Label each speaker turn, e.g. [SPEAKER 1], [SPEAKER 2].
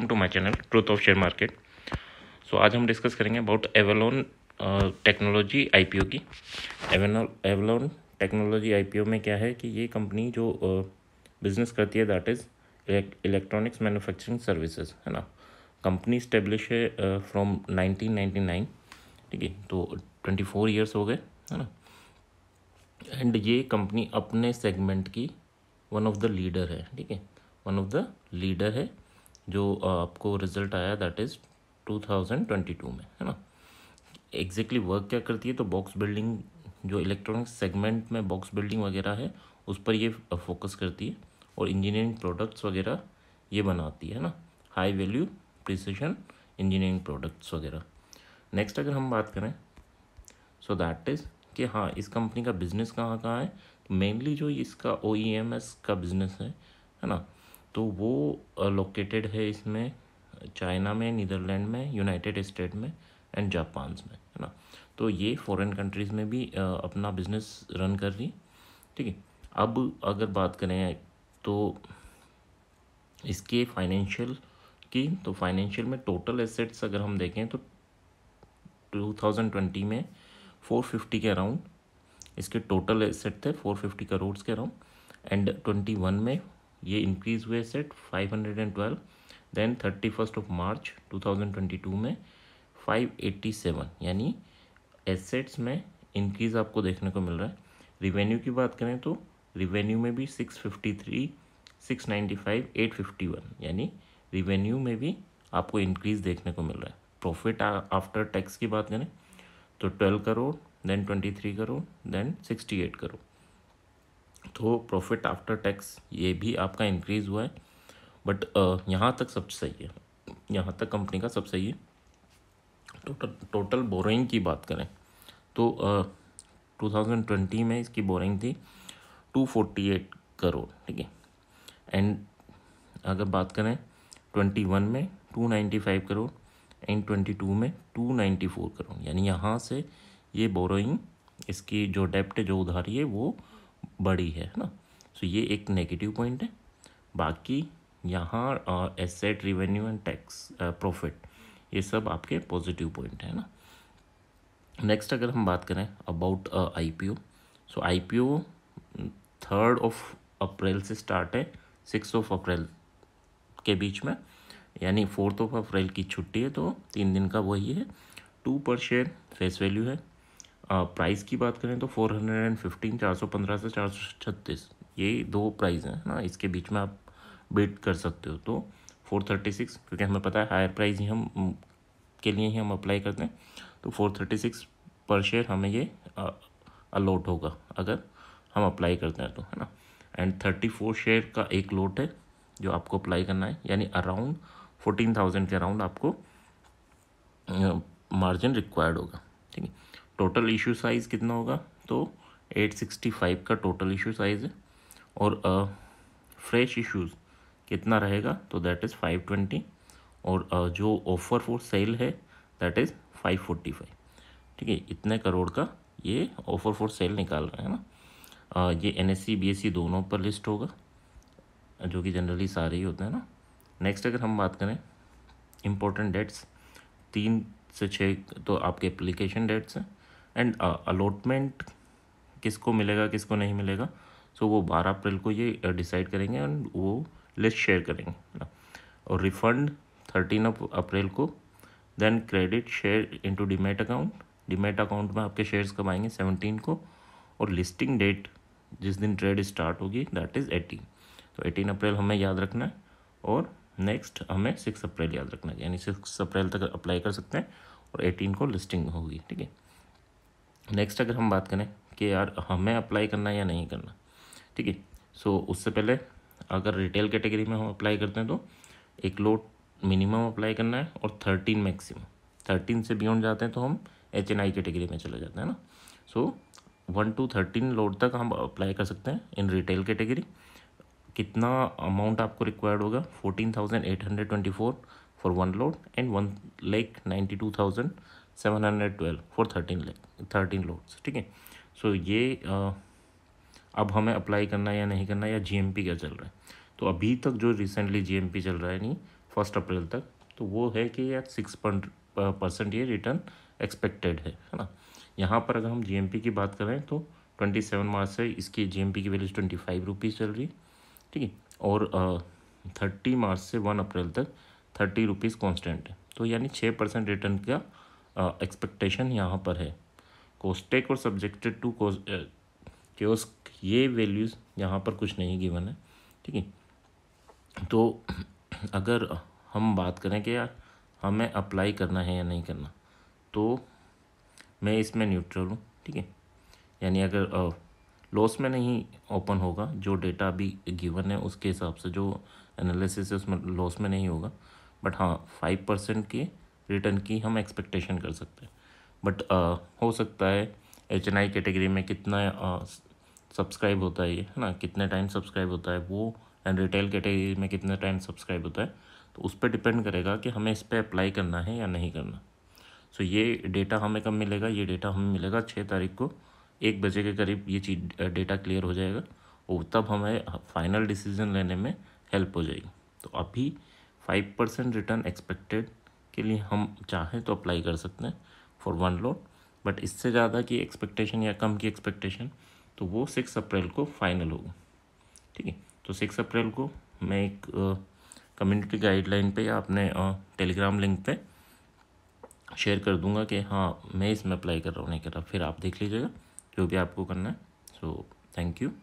[SPEAKER 1] welcome to my channel truth of share market so आज हम discuss करेंगे about एवेलोन technology IPO की एवेलोन एवेलोन technology IPO में क्या है कि ये कंपनी जो बिजनेस uh, करती है that is electronics manufacturing services है ना कंपनी स्टेब्लिश है फ्रॉम नाइनटीन नाइन ठीक है तो ट्वेंटी फोर हो गए है ना एंड ये कंपनी अपने सेगमेंट की वन ऑफ द लीडर है ठीक है वन ऑफ द लीडर है जो आपको रिजल्ट आया दैट इज़ 2022 में है ना एग्जैक्टली exactly वर्क क्या करती है तो बॉक्स बिल्डिंग जो इलेक्ट्रॉनिक सेगमेंट में बॉक्स बिल्डिंग वगैरह है उस पर ये फोकस करती है और इंजीनियरिंग प्रोडक्ट्स वगैरह ये बनाती है ना high value precision engineering products वगैरह नेक्स्ट अगर हम बात करें सो दैट इज़ कि हाँ इस कंपनी का बिज़नेस कहाँ कहाँ है मेनली तो जो इसका ओ e का बिज़नेस है है ना तो वो लोकेटेड है इसमें चाइना में नीदरलैंड में यूनाइटेड स्टेट में एंड जापान में है ना तो ये फॉरेन कंट्रीज़ में भी अपना बिजनेस रन कर रही ठीक है अब अगर बात करें तो इसके फाइनेंशियल की तो फाइनेंशियल में टोटल एसेट्स अगर हम देखें तो 2020 में 450 के अराउंड इसके टोटल एसेट थे 450 करोड़ के अराउंड एंड 21 में ये इंक्रीज़ हुए set 512 then thirty first of March 2022 में 587 यानी एसेट्स में इंक्रीज़ आपको देखने को मिल रहा है रिवेन्यू की बात करें तो रिवेन्यू में भी 653 695 851 यानी रिवेन्यू में भी आपको इंक्रीज़ देखने को मिल रहा है प्रॉफिट आफ्टर टैक्स की बात करें तो 12 करोड़ देन 23 करोड़ देन 68 करोड़ तो प्रॉफिट आफ्टर टैक्स ये भी आपका इंक्रीज़ हुआ है बट यहाँ तक सब सही है यहाँ तक कंपनी का सब सही है टोटल टोटल बोरिंग की बात करें तो टू थाउजेंड ट्वेंटी में इसकी बोरिंग थी टू फोर्टी एट करोड़ ठीक है एंड अगर बात करें ट्वेंटी वन में two ninety five crore and twenty two में टू नाइन्टी फोर करोड़ यानी यहाँ से ये बोरोइंग इसकी जो डेप्ट जो उधारी है वो बड़ी है ना सो ये एक नेगेटिव पॉइंट है बाकी यहाँ asset revenue and tax profit ये सब आपके पॉजिटिव पॉइंट है ना नेक्स्ट अगर हम बात करें about I P O so I P O third of April से स्टार्ट है सिक्स ऑफ अप्रैल के बीच में यानी फोर्थ ऑफ अप्रैल की छुट्टी है तो तीन दिन का वही है two per share face value है प्राइस की बात करें तो फोर हंड्रेड एंड फिफ्टीन चार सौ पंद्रह से चार सौ छत्तीस ये दो प्राइस हैं ना इसके बीच में आप बेट कर सकते हो तो फोर थर्टी सिक्स क्योंकि हमें पता है हायर प्राइस ही हम के लिए ही हम अप्लाई करते हैं तो four thirty six per share हमें ये अलॉट होगा अगर हम अप्लाई करते हैं तो है ना एंड थर्टी फोर शेयर का एक लोट है जो आपको अप्लाई करना है यानी अराउंड फोर्टीन थाउजेंड के अराउंड आपको मार्जिन रिक्वायर्ड होगा ठीक है टोटल इशू साइज़ कितना होगा तो 865 का टोटल इशू साइज़ है और फ्रेश इशूज़ कितना रहेगा तो दैट इज़ 520 और uh, जो ऑफ़र फॉर सेल है दैट इज़ 545 ठीक है इतने करोड़ का ये ऑफ़र फॉर सेल निकाल रहे हैं ना uh, ये एन एस सी दोनों पर लिस्ट होगा जो कि जनरली सारे ही होते हैं ना नेक्स्ट अगर हम बात करें इम्पोर्टेंट डेट्स तीन से छः तो आपके एप्लीकेशन डेट्स हैं एंड अलॉटमेंट किसको मिलेगा किसको नहीं मिलेगा सो so, वो बारह अप्रैल को ये डिसाइड uh, करेंगे एंड वो लिस्ट शेयर करेंगे और रिफंड थर्टीन अप्रैल को then credit share into demat account demat account में आपके शेयर्स कब आएंगे सेवनटीन को और लिस्टिंग डेट जिस दिन ट्रेड स्टार्ट होगी दैट इज़ एटीन तो एटीन अप्रैल हमें याद रखना है और नेक्स्ट हमें सिक्स अप्रैल याद रखना है यानी सिक्स अप्रैल तक अप्लाई कर सकते हैं और एटीन को लिस्टिंग होगी ठीक है नेक्स्ट अगर हम बात करें कि यार हमें अप्लाई करना या नहीं करना ठीक है सो उससे पहले अगर रिटेल कैटेगरी में हम अप्लाई करते हैं तो एक लोट मिनिमम अप्लाई करना है और थर्टीन मैक्सिमम थर्टीन से बियड जाते हैं तो हम एच एन आई कैटेगरी में चले जाते हैं ना so one to thirteen lot तक हम अप्लाई कर सकते हैं इन रिटेल कैटेगरी कितना अमाउंट आपको रिक्वायर्ड होगा fourteen thousand eight hundred twenty four for one lot and one lakh ninety two thousand seven hundred twelve for thirteen lakh thirteen lots ठीक है सो ये आ, अब हमें अप्लाई करना है या नहीं करना है या जीएमपी क्या चल रहा है तो अभी तक जो रिसेंटली जीएमपी चल रहा है नहीं फर्स्ट अप्रैल तक तो वो है कि यार सिक्स परसेंट ये रिटर्न एक्सपेक्टेड है है ना यहाँ पर अगर हम जीएमपी की बात करें तो ट्वेंटी सेवन मार्च से इसकी जीएमपी की वैल्यूज ट्वेंटी फाइव रुपीज़ चल रही ठीक है और थर्टी मार्च से वन अप्रैल तक थर्टी रुपीज़ कॉन्स्टेंट है तो यानी छः परसेंट रिटर्न का एक्सपेक्टेशन यहाँ पर है कोस्टेक और सब्जेक्टेड टू क्योस्क ये वैल्यूज़ यहाँ पर कुछ नहीं गिवन है ठीक है तो अगर हम बात करें कि यार हमें अप्लाई करना है या नहीं करना तो मैं इसमें न्यूट्रल हूँ ठीक है यानी अगर लॉस में नहीं ओपन होगा जो डेटा अभी गिवन है उसके हिसाब से जो एनालिसिस है उसमें लॉस में नहीं होगा बट हाँ फाइव परसेंट के रिटर्न की हम एक्सपेक्टेशन कर सकते हैं बट uh, हो सकता है एच एन आई कैटेगरी में कितना सब्सक्राइब uh, होता है ये है ना कितने टाइम सब्सक्राइब होता है वो एंड रिटेल कैटेगरी में कितने टाइम सब्सक्राइब होता है तो उस पर डिपेंड करेगा कि हमें इस पर अप्लाई करना है या नहीं करना सो so, ये डेटा हमें कब मिलेगा ये डेटा हमें मिलेगा छः तारीख को एक बजे के करीब ये चीज डेटा क्लियर हो जाएगा और तब हमें फाइनल uh, डिसीजन लेने में हेल्प हो जाएगी तो अभी फाइव परसेंट रिटर्न एक्सपेक्टेड के लिए हम चाहें तो अप्लाई कर सकते हैं फॉर वन लोड बट इससे ज़्यादा की एक्सपेक्टेशन या कम की एक्सपेक्टेशन तो वो सिक्स अप्रैल को फाइनल होगा ठीक है तो सिक्स अप्रैल को मैं एक कम्युनिटी गाइडलाइन पे या अपने टेलीग्राम लिंक पे शेयर कर दूंगा कि हाँ मैं इसमें अप्लाई कर रहा हूँ नहीं कर रहा फिर आप देख लीजिएगा जो भी आपको करना है सो थैंक यू